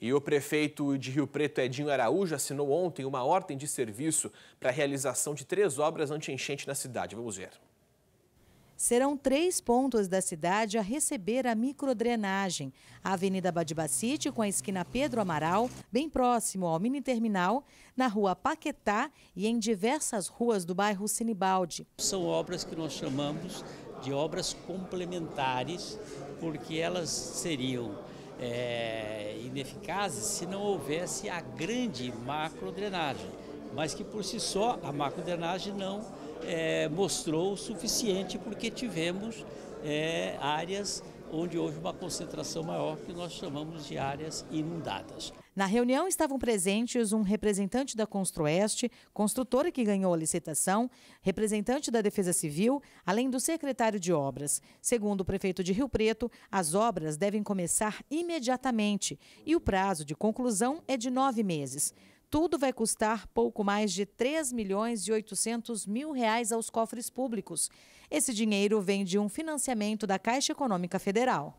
E o prefeito de Rio Preto, Edinho Araújo, assinou ontem uma ordem de serviço para a realização de três obras anti-enchente na cidade. Vamos ver. Serão três pontos da cidade a receber a microdrenagem. A Avenida Badibacite, com a esquina Pedro Amaral, bem próximo ao mini terminal, na rua Paquetá e em diversas ruas do bairro Sinibaldi. São obras que nós chamamos de obras complementares, porque elas seriam é, ineficazes se não houvesse a grande macrodrenagem, mas que por si só a macrodrenagem não é, mostrou o suficiente porque tivemos é, áreas onde houve uma concentração maior que nós chamamos de áreas inundadas. Na reunião estavam presentes um representante da Construeste, construtora que ganhou a licitação, representante da Defesa Civil, além do secretário de Obras. Segundo o prefeito de Rio Preto, as obras devem começar imediatamente e o prazo de conclusão é de nove meses. Tudo vai custar pouco mais de 3 milhões e 800 mil reais aos cofres públicos. Esse dinheiro vem de um financiamento da Caixa Econômica Federal.